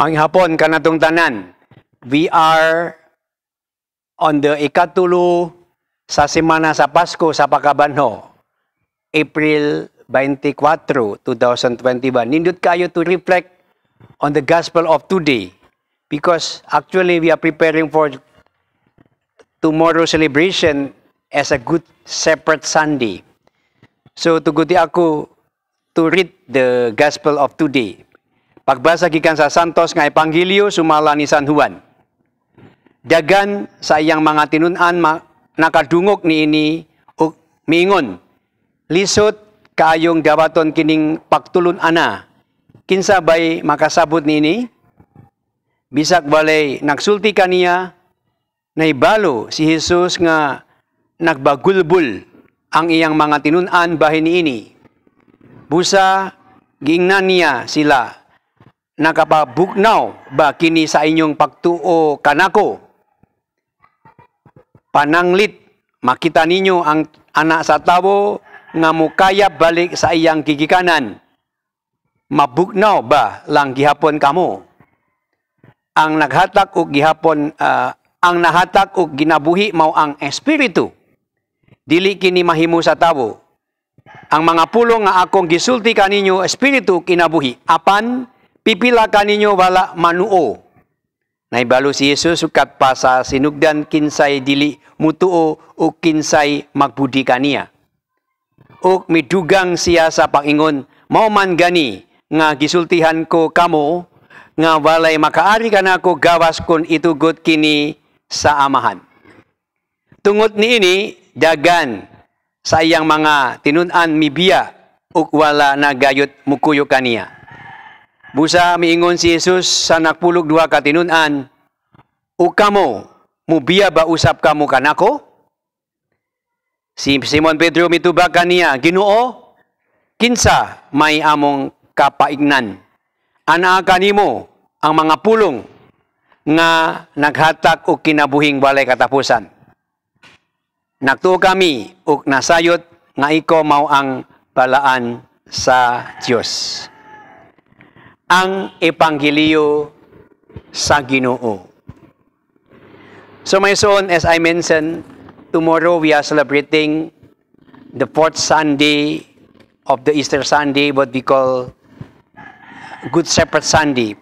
Manghapon kanatong tanan. We are on the ikatulo sa semana sa Pasko sa Pakabanho, April 24, 2021. Nindot kayo to reflect on the gospel of today because actually we are preparing for tomorrow celebration as a good separate Sunday. So tuguti ako to read the gospel of today Pagbasa gikan sa Santos nga Epanghilyo sumala ni San Juan. Dagan sa iyang mga tinunan ma, nakadungog ni ini ug miingon. Lisot kayong dawaton kining pagtulon ana. Kinsa bay makasabot ini? Bisag balay nagsulti kaniya naibalo si Jesus nga nagbagulbul ang iyang mga tinunan bahin ini. Busa giingnan niya sila nakapabugnaw ba kini sa inyong pagtuo kanako? Pananglit, makita ninyo ang anak sa tawo nga mukaya balik sa iyang gigikanan. Mabugnaw ba lang gihapon kamo? Ang naghatak og gihapon uh, ang nahatak og ginabuhi mao ang espiritu. Dili kini mahimo sa tawo. Ang mga pulong nga akong gisulti kaninyo espiritu kinabuhi apan pipila kaninyo wala manuo. Naibalo si Yesus sukat pasa sinugdan kinsay dili mutuo o kinsay magbudi kania. O midugang siya sa pangingon, mau man gani nga gisultihan ko kamo nga walay makaari kanako gawas kun itugot kini sa amahan. Tungot ni ini dagan sa iyang mga tinunan mibiya ug wala nagayot mukuyo kaniya. Busa miingon si Jesus sa nakpulog duha ka tinunan, "O kamo, mubiya ba usap kamo kanako?" Si Simon Pedro mitubag kaniya, "Ginoo, kinsa may among kapaignan? Ana kanimo ang mga pulong nga naghatak o kinabuhing balay katapusan." Nagtuo kami og nasayot nga iko mao ang balaan sa Dios. ang Epangelio sa Ginoo. So my son, as I mentioned, tomorrow we are celebrating the fourth Sunday of the Easter Sunday, what we call Good Shepherd Sunday.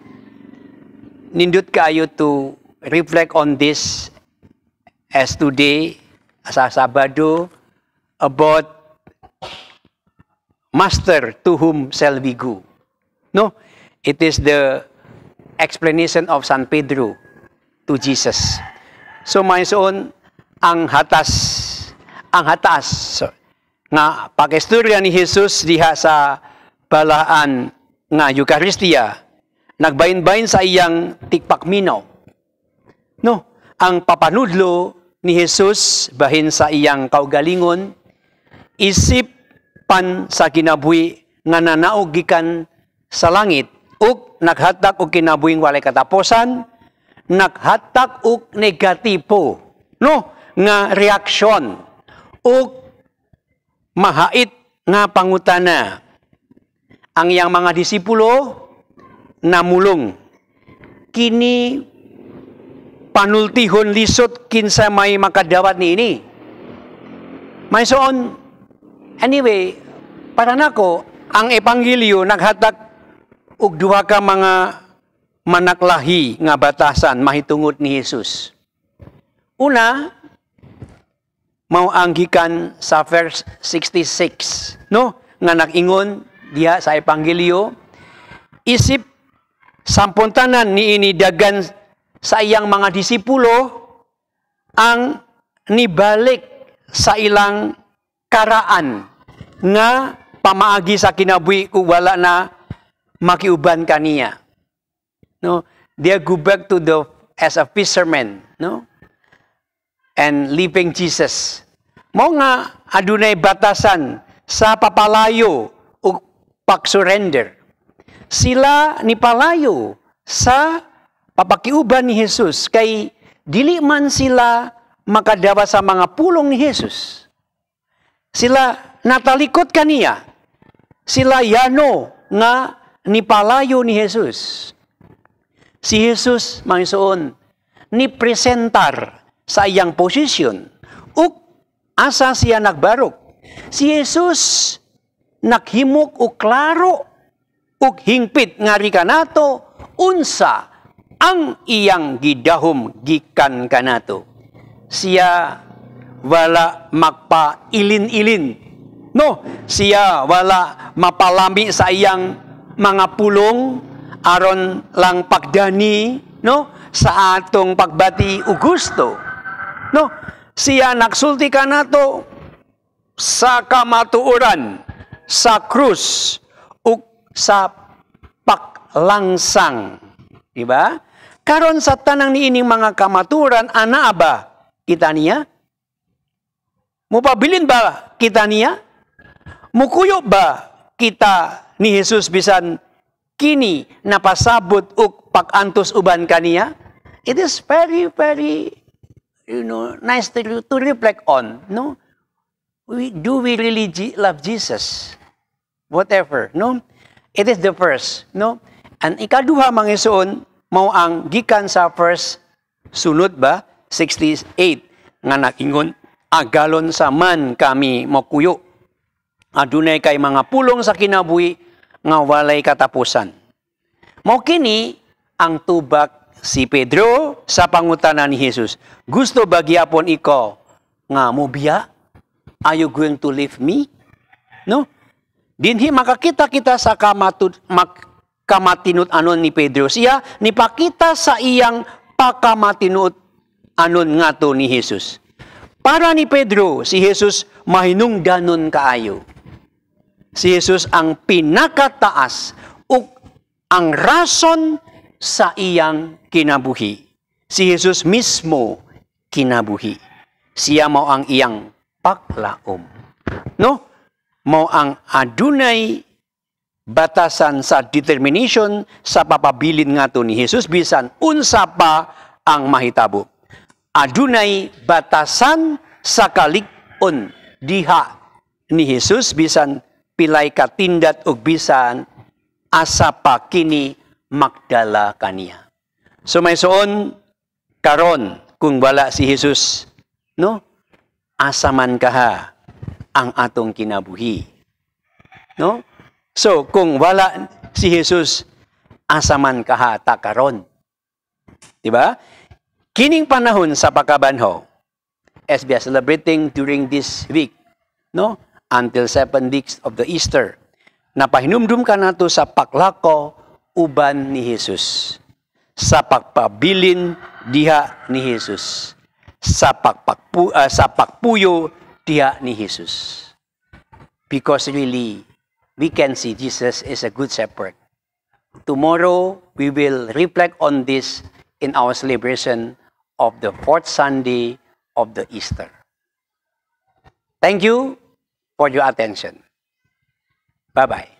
Nindut kayo to reflect on this as today, as a Sabado, about Master to whom shall we go? No? It is the explanation of San Pedro to Jesus. So mayon ang hatas ang hatas so, nga pakistorya ni Jesus diha sa balaan nga Eucharistia nagbain-bain sa iyang tikpakminaw. No, ang papanudlo ni Jesus bahin sa iyang kaugalingon isip pan sa kinabuhi nga nanaog gikan sa langit ug naghatag og kinabuhing walay katapusan, naghatag og negatibo no nga reaksyon ug mahait nga pangutana ang iyang mga disipulo namulong kini panultihon lisod kinsa may makadawat niini may soon anyway para nako ang epanghilyo naghatag ugduhaka mga manaklahi nga batasan mahitungod ni Jesus. Una, mao anggikan sa verse 66, no? Nga nakingon diha sa panggilio. isip sampuntanan ni ini dagan sa iyang mga disipulo ang nibalik sa ilang karaan nga pamaagi sa kinabuhi wala na maki uban kania. No, they go back to the as a fisherman, no? And leaving Jesus. Mo nga adunay batasan sa papalayo o pag-surrender. Sila ni palayo sa papakiuban ni Jesus kay dili man sila makadawa sa mga pulong ni Jesus. Sila natalikot kaniya. Sila yano nga ni palayo ni Jesus. Si Jesus isoon, ni presentar sa iyang posisyon uk asa siya nagbarok. Si Jesus naghimok o klaro uk hingpit nga nato, unsa ang iyang gidahom gikan kanato. Siya wala magpailin-ilin. No, siya wala mapalami sa iyang mga pulong aron lang pagdani no sa atong pagbati ug no siya nagsulti ka nato sa kamatuoran sa krus ug sa paklangsang di ba karon sa tanang niining mga kamaturan ana ba kita niya mupabilin ba kita niya mukuyo ba kita ni Jesus bisan kini napasabot pak antus uban kaniya it is very very you know nice to, to reflect on no we, do we really love Jesus whatever no it is the first no and ikaduha mangisun mau ang gikan sa first sunod ba 68 nga nakingon agalon sa man kami makuyo adunay kay mga pulong sa kinabuhi walay katapusan. Mao ang tubak si Pedro sa pangutanan ni Jesus. Gusto bagyapon ikaw nga mubiya? Are you going to leave me? No? Dinhi makakita kita sa kamatud mak, kamatinud anon ni Pedro. Siya nipakita sa iyang pakamatinud anon nga to ni Jesus. Para ni Pedro, si Jesus mahinungdanon kaayo. Si Jesus ang pinakataas o ang rason sa iyang kinabuhi. Si Jesus mismo kinabuhi. Siya mao ang iyang paklaom. No? Mao ang adunay batasan sa determination sa papabilin nga to ni Jesus bisan unsa pa ang mahitabo. Adunay batasan sa kalig diha ni Jesus bisan pilay tindat og bisan asa pa kini magdala kaniya. So may suon karon kung wala si Jesus, no? Asa man kaha ang atong kinabuhi. No? So kung wala si Jesus, asa man kaha ta karon. Di ba? Kining panahon sa pakabanho, as celebrating during this week, no? until seven weeks of the Easter. Napahinumdum ka nato sa paklako uban ni Jesus. Sa pagpabilin diha ni Jesus. Sa, pagpagpu, uh, sa pagpuyo diha ni Jesus. Because really, we can see Jesus is a good shepherd. Tomorrow, we will reflect on this in our celebration of the fourth Sunday of the Easter. Thank you for your attention. Bye-bye.